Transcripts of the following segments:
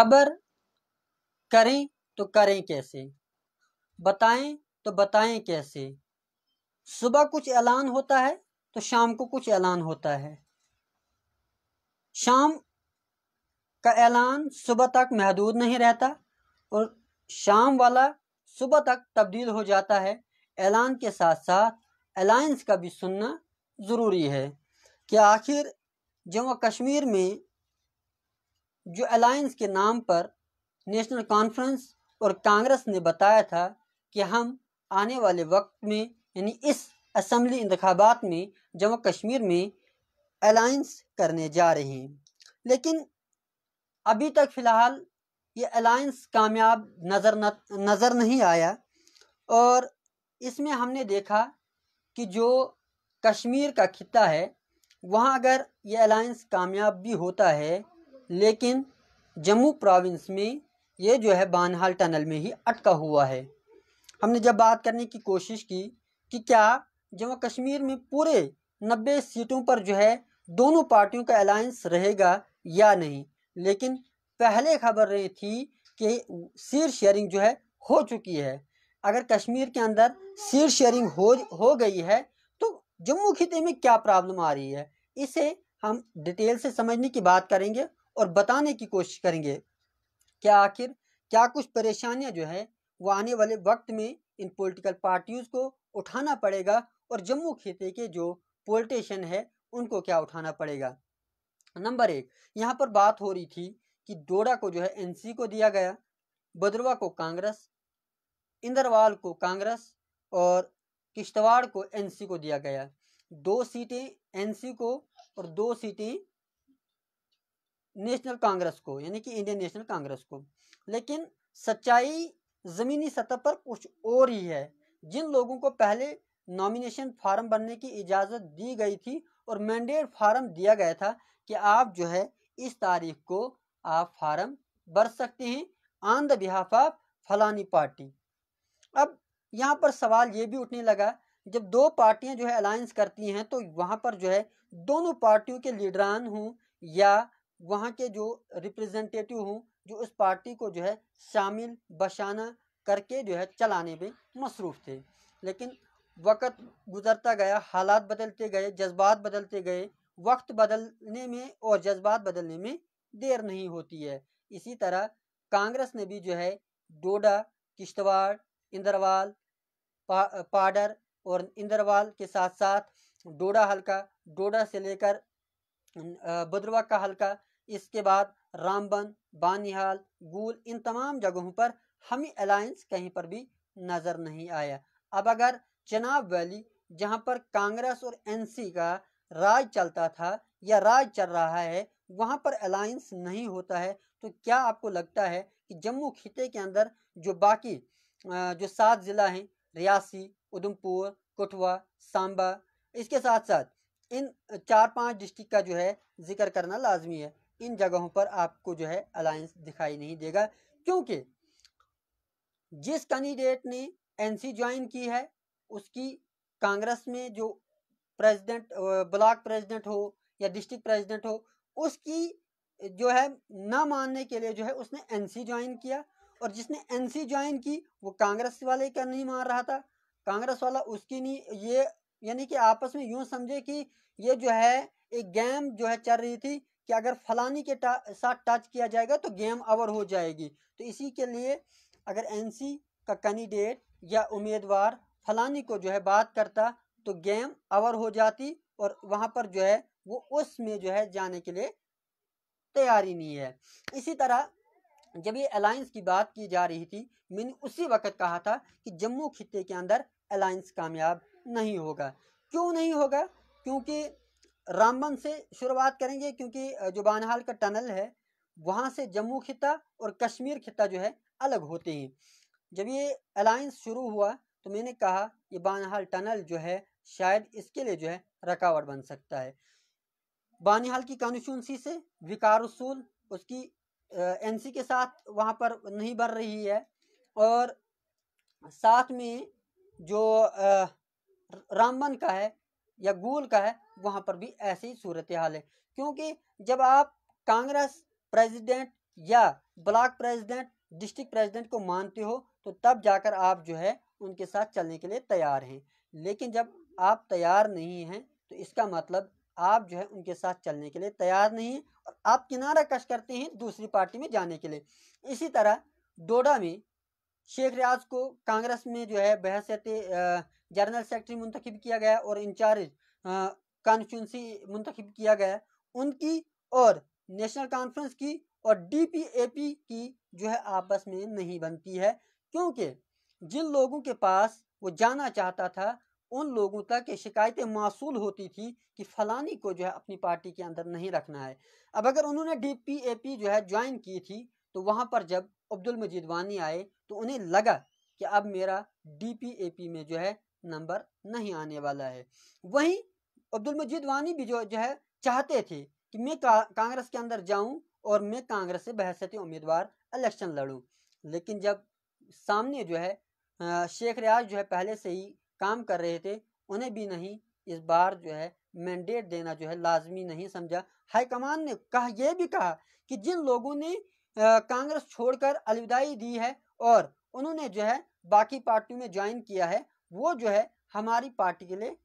खबर करें तो करें कैसे बताएं तो बताएं कैसे सुबह कुछ ऐलान होता है तो शाम को कुछ ऐलान होता है शाम का ऐलान सुबह तक महदूद नहीं रहता और शाम वाला सुबह तक तब्दील हो जाता है ऐलान के साथ साथ अलायंस का भी सुनना ज़रूरी है कि आखिर जम्मू कश्मीर में जो अलायंस के नाम पर नेशनल कॉन्फ्रेंस और कांग्रेस ने बताया था कि हम आने वाले वक्त में यानी इस असम्बली इंतबात में जम्मू कश्मीर में अलायंस करने जा रहे हैं लेकिन अभी तक फ़िलहाल ये अलायंस कामयाब नज़र नज़र नहीं आया और इसमें हमने देखा कि जो कश्मीर का खत्ता है वहाँ अगर ये अलायंस कामयाब भी होता है लेकिन जम्मू प्रोविंस में ये जो है बानहाल टनल में ही अटका हुआ है हमने जब बात करने की कोशिश की कि क्या जम्मू कश्मीर में पूरे नब्बे सीटों पर जो है दोनों पार्टियों का अलायंस रहेगा या नहीं लेकिन पहले खबर रही थी कि सीट शेयरिंग जो है हो चुकी है अगर कश्मीर के अंदर सीट शेयरिंग हो हो गई है तो जम्मू खिते में क्या प्रॉब्लम आ रही है इसे हम डिटेल से समझने की बात करेंगे और बताने की कोशिश करेंगे क्या आखिर क्या कुछ परेशानियां जो है वो आने वाले वक्त में इन पॉलिटिकल पार्टियों को उठाना पड़ेगा और जम्मू खेते के जो पोलिटेशन है उनको क्या उठाना पड़ेगा नंबर एक यहाँ पर बात हो रही थी कि डोडा को जो है एनसी को दिया गया बदरवा को कांग्रेस इंदरवाल को कांग्रेस और किश्तवाड़ को एनसी को दिया गया दो सीटें एनसी को और दो सीटें नेशनल कांग्रेस को यानी कि इंडियन नेशनल कांग्रेस को लेकिन सच्चाई ज़मीनी सतह पर कुछ और ही है जिन लोगों को पहले नॉमिनेशन फार्म भरने की इजाज़त दी गई थी और मैंडेट फार्म दिया गया था कि आप जो है इस तारीख को आप फार्म भर सकते हैं ऑन द बिहाफ ऑफ फलानी पार्टी अब यहाँ पर सवाल ये भी उठने लगा जब दो पार्टियाँ जो है अलायंस करती हैं तो वहाँ पर जो है दोनों पार्टियों के लीडरान हों या वहाँ के जो रिप्रेजेंटेटिव हों जो उस पार्टी को जो है शामिल बशाना करके जो है चलाने में मसरूफ़ थे लेकिन वक़्त गुजरता गया हालात बदलते गए जज्बात बदलते गए वक्त बदलने में और जज्बात बदलने में देर नहीं होती है इसी तरह कांग्रेस ने भी जो है डोडा किश्तवाड़ इंदरवाल पा, पाडर और इंदरवाल के साथ साथ डोडा हल्का डोडा से लेकर बद्रवा का हल्का इसके बाद रामबन बानिहाल गूल इन तमाम जगहों पर हमें अलायंस कहीं पर भी नज़र नहीं आया अब अगर चनाब वैली जहां पर कांग्रेस और एनसी का राज चलता था या राज चल रहा है वहां पर अलायंस नहीं होता है तो क्या आपको लगता है कि जम्मू खिते के अंदर जो बाकी जो सात ज़िला हैं रियासी उधमपुर कठुआ सांबा इसके साथ साथ इन चार पांच डिस्ट्रिक्ट का जो है जिक्र करना लाजमी है इन जगहों पर आपको जो है अलायंस दिखाई नहीं देगा क्योंकि जिस कैंडिडेट ने एनसी ज्वाइन की है उसकी कांग्रेस में जो प्रेसिडेंट ब्लॉक प्रेसिडेंट हो या डिस्ट्रिक्ट प्रेसिडेंट हो उसकी जो है ना मानने के लिए जो है उसने एनसी ज्वाइन किया और जिसने एनसी ज्वाइन की वो कांग्रेस वाले का नहीं मान रहा था कांग्रेस वाला उसकी नहीं ये यानी कि आपस में यूं समझे कि ये जो है एक गेम जो है चल रही थी कि अगर फलानी के साथ टच किया जाएगा तो गेम ओवर हो जाएगी तो इसी के लिए अगर एन का कैंडिडेट या उम्मीदवार फलानी को जो है बात करता तो गेम ओवर हो जाती और वहाँ पर जो है वो उसमें जो है जाने के लिए तैयारी नहीं है इसी तरह जब ये अलायंस की बात की जा रही थी मैंने उसी वक्त कहा था कि जम्मू खिते के अंदर अलायंस कामयाब नहीं होगा क्यों नहीं होगा क्योंकि रामबन से शुरुआत करेंगे क्योंकि जो बानहाल का टनल है वहाँ से जम्मू खिता और कश्मीर खिता जो है अलग होते हैं जब ये अलायंस शुरू हुआ तो मैंने कहा ये बानहाल टनल जो है शायद इसके लिए जो है रकावट बन सकता है बानिहाल की कॉन्स्टिट्यूंसी से विकार उसूल उसकी एनसी के साथ वहाँ पर नहीं बढ़ रही है और साथ में जो रामबन का है या गूल का है वहां पर भी ऐसी सूरत हाल है क्योंकि जब आप कांग्रेस प्रेसिडेंट या ब्लॉक प्रेसिडेंट डिस्ट्रिक्ट प्रेसिडेंट को मानते हो तो तब जाकर आप जो है उनके साथ चलने के लिए तैयार हैं लेकिन जब आप तैयार नहीं हैं तो इसका मतलब आप जो है उनके साथ चलने के लिए तैयार नहीं हैं और आप किनारा कश करते हैं दूसरी पार्टी में जाने के लिए इसी तरह डोडा में शेख रियाज को कांग्रेस में जो है बहसियत जनरल सेक्रेटरी मुंतखब किया गया और इंचार्ज कॉन्स्टिट्यूंसी मुंतखब किया गया उनकी और नेशनल कॉन्फ्रेंस की और डीपीएपी की जो है आपस में नहीं बनती है क्योंकि जिन लोगों के पास वो जाना चाहता था उन लोगों तक ये शिकायतें मौसू होती थी कि फलानी को जो है अपनी पार्टी के अंदर नहीं रखना है अब अगर उन्होंने पी जो है ज्वाइन की थी तो वहाँ पर जब अब्दुल मजीद वानी आए तो उन्हें लगा कि अब मेरा पी में जो है नंबर नहीं आने वाला है वही अब्दुल मजीद वानी भी जो जो है चाहते थे कि मैं का, कांग्रेस के अंदर जाऊं और मैं कांग्रेस से बहसती उम्मीदवार इलेक्शन लड़ूं लेकिन जब सामने जो है शेख रियाज जो है पहले से ही काम कर रहे थे उन्हें भी नहीं इस बार जो है मैंडेट देना जो है लाजमी नहीं समझा हाईकमान ने कहा यह भी कहा कि जिन लोगों ने कांग्रेस छोड़कर अलविदाई दी है और उन्होंने जो है बाकी पार्टियों में ज्वाइन किया है वो जो है हमारी पार्टी के लिए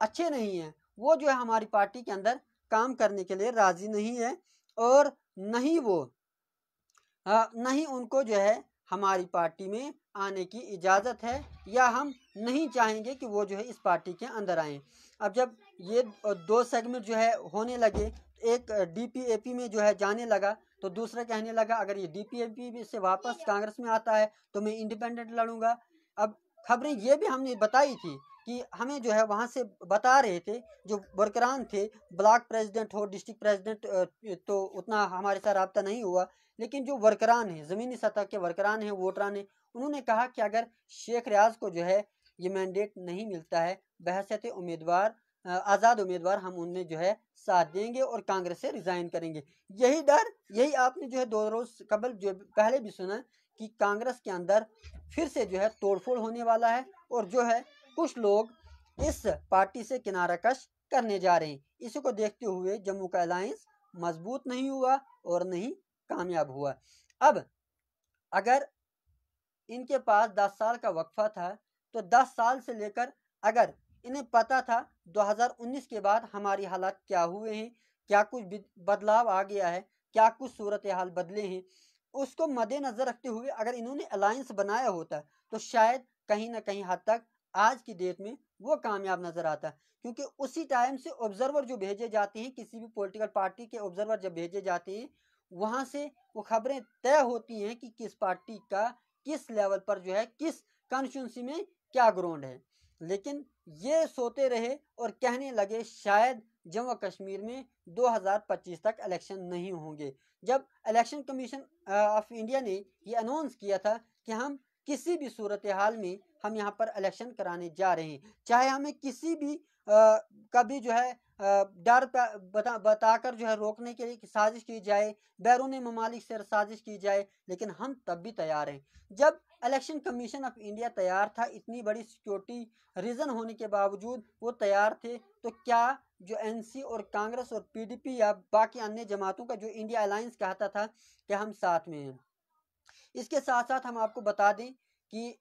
अच्छे नहीं हैं वो जो है हमारी पार्टी के अंदर काम करने के लिए राज़ी नहीं है और नहीं वो नहीं उनको जो है हमारी पार्टी में आने की इजाज़त है या हम नहीं चाहेंगे कि वो जो है इस पार्टी के अंदर आएँ अब जब ये दो सेगमेंट जो है होने लगे एक डीपीएपी में जो है जाने लगा तो दूसरा कहने लगा अगर ये डीपीएपी से वापस कांग्रेस में आता है तो मैं इंडिपेंडेंट लड़ूंगा अब खबरें ये भी हमने बताई थी कि हमें जो है वहाँ से बता रहे थे जो वर्करान थे ब्लॉक प्रेसिडेंट हो डिस्ट्रिक्ट प्रेसिडेंट तो उतना हमारे साथ रबता नहीं हुआ लेकिन जो वर्करान हैं ज़मीनी सतह के वर्करान हैं वोटरान हैं उन्होंने कहा कि अगर शेख रियाज को जो है ये मैंडेट नहीं मिलता है बहसीत उम्मीदवार आज़ाद उम्मीदवार हम उनमें जो है साथ देंगे और कांग्रेस से रिज़ाइन करेंगे यही डर यही आपने जो है दो रोज़ कबल जो पहले भी सुना कि कांग्रेस के अंदर फिर से जो है तोड़फोड़ होने वाला है और जो है कुछ लोग इस पार्टी से किनारा कश करने जा रहे हैं इसी को देखते हुए जम्मू का अलायंस मजबूत नहीं हुआ और नहीं कामयाब हुआ अब अगर इनके पास 10 साल का वक्फा था तो 10 साल से लेकर अगर इन्हें पता था 2019 के बाद हमारी हालात क्या हुए हैं क्या कुछ बदलाव आ गया है क्या कुछ सूरत हाल बदले हैं उसको मद्देनजर रखते हुए अगर इन्होंने अलायंस बनाया होता तो शायद कहीं ना कहीं हद तक आज की डेट में वो कामयाब नजर आता क्योंकि उसी टाइम से ऑब्जर्वर जो भेजे जाते हैं किसी भी पॉलिटिकल पार्टी के ऑब्जर्वर जब भेजे जाते हैं वहां से वो खबरें तय होती हैं कि किस पार्टी का किस लेवल पर जो है किस कॉन्स्टिट्यूंसी में क्या ग्राउंड है लेकिन ये सोते रहे और कहने लगे शायद जम्मू कश्मीर में 2025 तक इलेक्शन नहीं होंगे जब इलेक्शन कमीशन ऑफ इंडिया ने ये अनाउंस किया था कि हम किसी भी सूरत हाल में हम यहाँ पर इलेक्शन कराने जा रहे हैं चाहे हमें किसी भी कभी का भी जो है डर बता बताकर जो है रोकने के लिए साजिश की जाए बैरून ममालिक से साजिश की जाए लेकिन हम तब भी तैयार हैं जब इलेक्शन कमीशन ऑफ इंडिया तैयार था इतनी बड़ी सिक्योरिटी रीजन होने के बावजूद वो तैयार थे तो क्या जो एनसी और कांग्रेस और पीडीपी या बाकी अन्य जमातों का जो इंडिया अलायंस कहता था कि हम साथ में हैं इसके साथ साथ हम आपको बता दें कि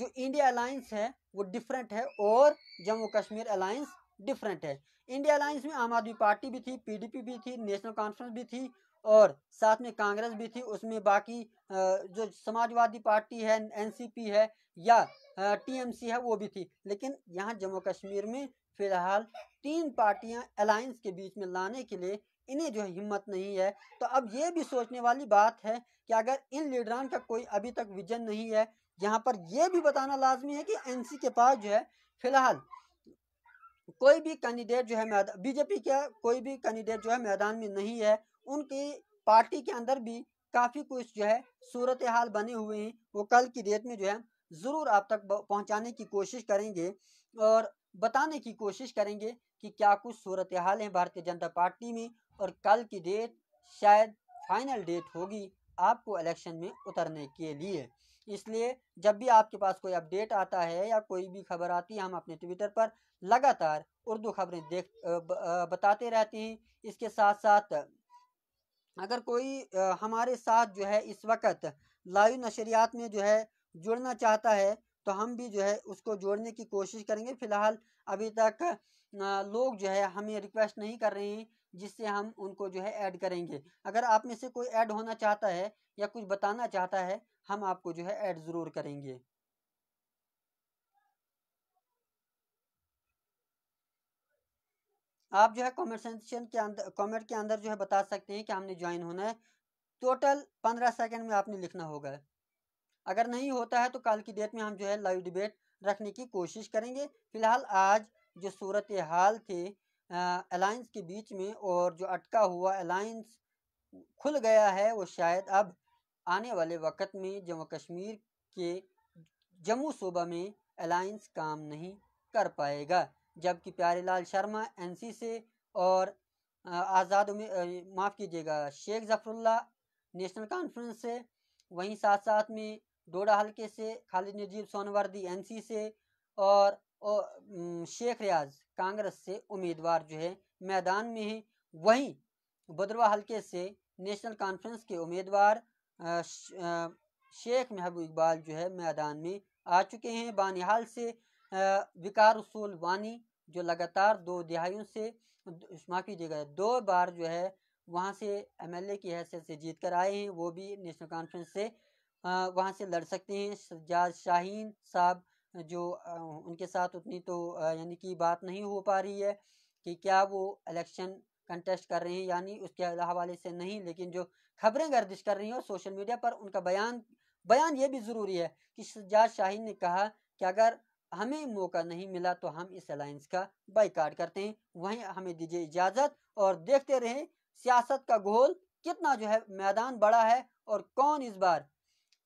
जो इंडिया अलायंस है वो डिफरेंट है और जम्मू कश्मीर अलायंस डिफरेंट है इंडिया अलायंस में आम आदमी पार्टी भी थी पीडीपी भी थी नेशनल कॉन्फ्रेंस भी थी और साथ में कांग्रेस भी थी उसमें बाकी जो समाजवादी पार्टी है एनसीपी है या टीएमसी है वो भी थी लेकिन यहाँ जम्मू कश्मीर में फिलहाल तीन पार्टियां अलायंस के बीच में लाने के लिए इन्हें जो हिम्मत नहीं है तो अब ये भी सोचने वाली बात है कि अगर इन लीडरान का कोई अभी तक विजन नहीं है यहाँ पर यह भी बताना लाजमी है कि एनसी के पास जो है फिलहाल कोई भी कैंडिडेट जो है बीजेपी का कोई भी कैंडिडेट जो है मैदान में नहीं है उनके पार्टी के अंदर भी काफ़ी कुछ जो है सूरत हाल बने हुए हैं वो कल की डेट में जो है ज़रूर आप तक पहुंचाने की कोशिश करेंगे और बताने की कोशिश करेंगे कि क्या कुछ सूरत हाल है भारतीय जनता पार्टी में और कल की डेट शायद फाइनल डेट होगी आपको इलेक्शन में उतरने के लिए इसलिए जब भी आपके पास कोई अपडेट आता है या कोई भी खबर आती है हम अपने ट्विटर पर लगातार उर्दू खबरें देख बताते रहते हैं इसके साथ साथ अगर कोई हमारे साथ जो है इस वक्त लाइव नशरियात में जो है जुड़ना चाहता है तो हम भी जो है उसको जोड़ने की कोशिश करेंगे फ़िलहाल अभी तक लोग जो है हमें रिक्वेस्ट नहीं कर रहे हैं जिससे हम उनको जो है ऐड करेंगे अगर आप में से कोई ऐड होना चाहता है या कुछ बताना चाहता है हम आपको जो है ऐड ज़रूर करेंगे आप जो है कमेंट सेक्शन के अंदर कॉमेंट के अंदर जो है बता सकते हैं कि हमने ज्वाइन होना है टोटल पंद्रह सेकंड में आपने लिखना होगा अगर नहीं होता है तो कल की डेट में हम जो है लाइव डिबेट रखने की कोशिश करेंगे फिलहाल आज जो सूरत हाल थी अलायंस के बीच में और जो अटका हुआ अलायंस खुल गया है वो शायद अब आने वाले वक्त में जम्मू कश्मीर के जम्मू सूबा में अलायंस काम नहीं कर पाएगा जबकि प्यारेलाल शर्मा एनसी से और आज़ाद माफ़ कीजिएगा शेख जफरुल्ला नेशनल कॉन्फ्रेंस से वहीं साथ साथ में डोडा हल्के से खालिद नजीब सोनवर्दी एनसी से और, और शेख रियाज कांग्रेस से उम्मीदवार जो है मैदान में हैं वहीं बदरवा हल्के से नेशनल कॉन्फ्रेंस के उम्मीदवार शेख महबूब इकबाल जो है मैदान में आ चुके हैं बानिहाल से विकार वानी जो लगातार दो दिहाइयों से माफ़ी कीजिएगा दो बार जो है वहाँ से एमएलए की हैसियत से जीत कर आए हैं वो भी नेशनल कॉन्फ्रेंस से वहाँ से लड़ सकते हैं सज्जाद शाहीन साहब जो उनके साथ उतनी तो यानी कि बात नहीं हो पा रही है कि क्या वो इलेक्शन कंटेस्ट कर रहे हैं यानी उसके हवाले से नहीं लेकिन जो खबरें गर्दिश कर रही हैं और सोशल मीडिया पर उनका बयान बयान ये भी ज़रूरी है कि सज्जाद शाहीन ने कहा कि अगर हमें मौका नहीं मिला तो हम इस अलायंस का बाइकाट करते हैं वहीं हमें दीजिए इजाज़त और देखते रहें सियासत का गोल कितना जो है मैदान बड़ा है और कौन इस बार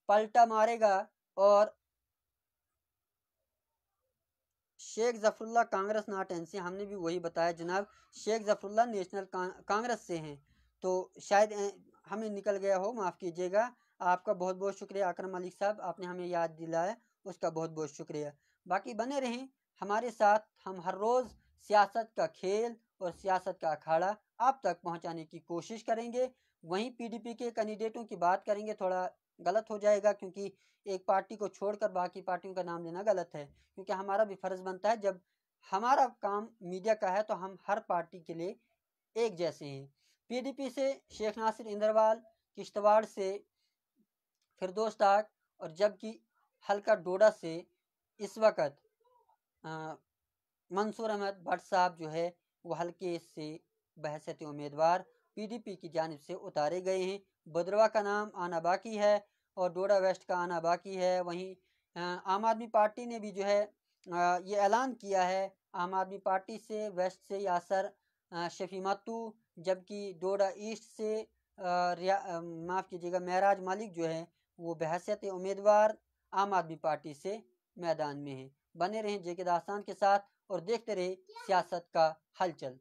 पलटा मारेगा और शेख जफरुल्ला कांग्रेस एन सी हमने भी वही बताया जनाब शेख जफरुल्ला नेशनल कांग्रेस से हैं तो शायद हमें निकल गया हो माफ़ कीजिएगा आपका बहुत बहुत शुक्रिया अक्रम मलिक साहब आपने हमें याद दिलाया उसका बहुत बहुत शुक्रिया बाकी बने रहें हमारे साथ हम हर रोज़ सियासत का खेल और सियासत का अखाड़ा आप तक पहुंचाने की कोशिश करेंगे वहीं पीडीपी के कैंडिडेटों की बात करेंगे थोड़ा गलत हो जाएगा क्योंकि एक पार्टी को छोड़कर बाकी पार्टियों का नाम लेना गलत है क्योंकि हमारा भी फर्ज बनता है जब हमारा काम मीडिया का है तो हम हर पार्टी के लिए एक जैसे हैं पीडीपी से शेख नासिर इंद्रवाल किश्तवाड़ से फिरदोस्ताक और जबकि हल्का डोडा से इस वक्त मंसूर अहमद भट्ट साहब जो है वो हल्के से बहसत उम्मीदवार पीडीपी की जानब से उतारे गए हैं बदरवा का नाम आना बाकी है और डोडा वेस्ट का आना बाकी है वहीं आम आदमी पार्टी ने भी जो है ये ऐलान किया है आम आदमी पार्टी से वेस्ट से यासर शफी मतू जबकि डोडा ईस्ट से माफ़ कीजिएगा महराज मालिक जो है वो बहसियत उम्मीदवार आम आदमी पार्टी से मैदान में है बने रहें जेके दास्तान के साथ और देखते रहे सियासत का हलचल